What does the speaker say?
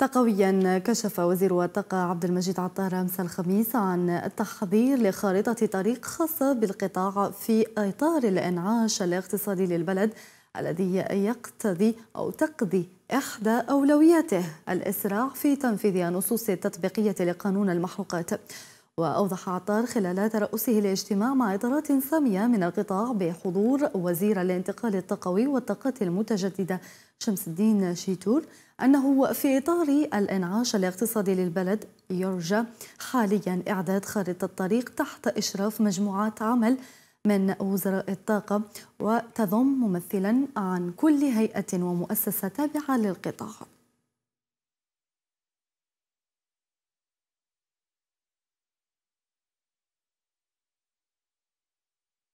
تقويا كشف وزير الطاقة عبد المجيد عطار أمس الخميس عن التحضير لخارطة طريق خاصة بالقطاع في إطار الإنعاش الاقتصادي للبلد الذي يقتضي أو تقضي إحدى أولوياته الإسراع في تنفيذ النصوص التطبيقية لقانون المحروقات وأوضح عطار خلال ترأسه الاجتماع مع إطارات سامية من القطاع بحضور وزير الانتقال الطاقوي والطاقات المتجددة شمس الدين شيتور أنه في إطار الإنعاش الاقتصادي للبلد يرجى حاليا إعداد خارطة الطريق تحت إشراف مجموعات عمل من وزراء الطاقة وتضم ممثلا عن كل هيئة ومؤسسة تابعة للقطاع